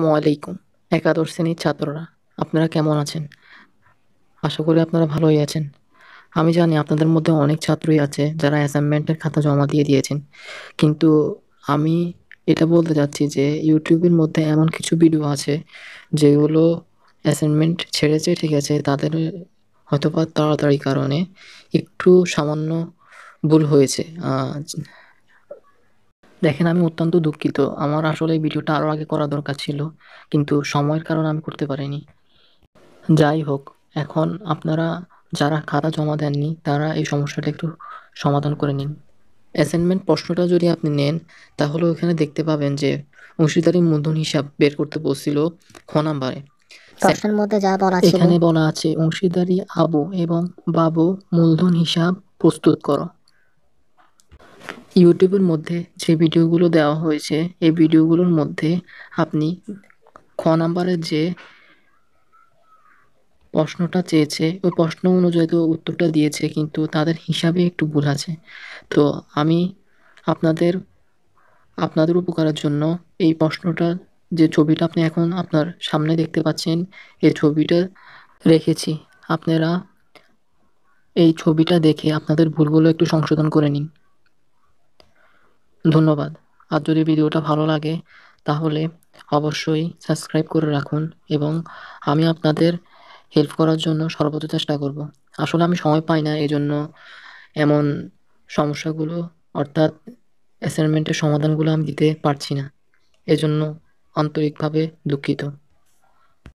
আসসালামু আলাইকুম একাদশ শ্রেণীর ছাত্ররা আপনারা কেমন আছেন আশা করি আপনারা ভালোই আছেন আমি জানি আপনাদের মধ্যে অনেক ছাত্রই আছে যারা অ্যাসাইনমেন্টের খাতা জমা দিয়ে দিয়েছেন কিন্তু আমি এটা বলতে চাচ্ছি যে ইউটিউবের মধ্যে এমন কিছু ভিডিও আছে যেগুলো অ্যাসাইনমেন্ট ছেড়েছে ঠিক আছে তাদের হয়তো বা তাড়াতাড়ি কারণে একটু সামান্য ভুল হয়েছে দেখেন আমি অত্যন্ত দুঃখিত আমার আসলে এই ভিডিওটা আরও আগে করা দরকার ছিল কিন্তু সময়ের কারণে আমি করতে পারিনি যাই হোক এখন আপনারা যারা খাতা জমা দেননি তারা এই সমস্যাটা একটু সমাধান করে নিন অ্যাসাইনমেন্ট প্রশ্নটা যদি আপনি নেন তাহলে ওখানে দেখতে পাবেন যে অংশীদারি মূলধন হিসাব বের করতে বসছিল খ নাম্বারে প্রশ্নের মধ্যে যা বলা এখানে বলা আছে অংশীদারি আবু এবং বাবু মূলধন হিসাব প্রস্তুত করো ইউটিউবের মধ্যে যে ভিডিওগুলো দেওয়া হয়েছে এই ভিডিওগুলোর মধ্যে আপনি খ নাম্বারের যে প্রশ্নটা চেয়েছে ওই প্রশ্ন অনুযায়ী তো উত্তরটা দিয়েছে কিন্তু তাদের হিসাবে একটু ভুল আছে তো আমি আপনাদের আপনাদের উপকারের জন্য এই প্রশ্নটা যে ছবিটা আপনি এখন আপনার সামনে দেখতে পাচ্ছেন এই ছবিটা রেখেছি আপনারা এই ছবিটা দেখে আপনাদের ভুলগুলো একটু সংশোধন করে নিন ধন্যবাদ আর যদি ভিডিওটা ভালো লাগে তাহলে অবশ্যই সাবস্ক্রাইব করে রাখুন এবং আমি আপনাদের হেল্প করার জন্য সর্বোচ্চ চেষ্টা করব আসলে আমি সময় পাই না এই জন্য এমন সমস্যাগুলো অর্থাৎ অ্যাসাইনমেন্টের সমাধানগুলো আমি দিতে পারছি না এজন্য আন্তরিকভাবে দুঃখিত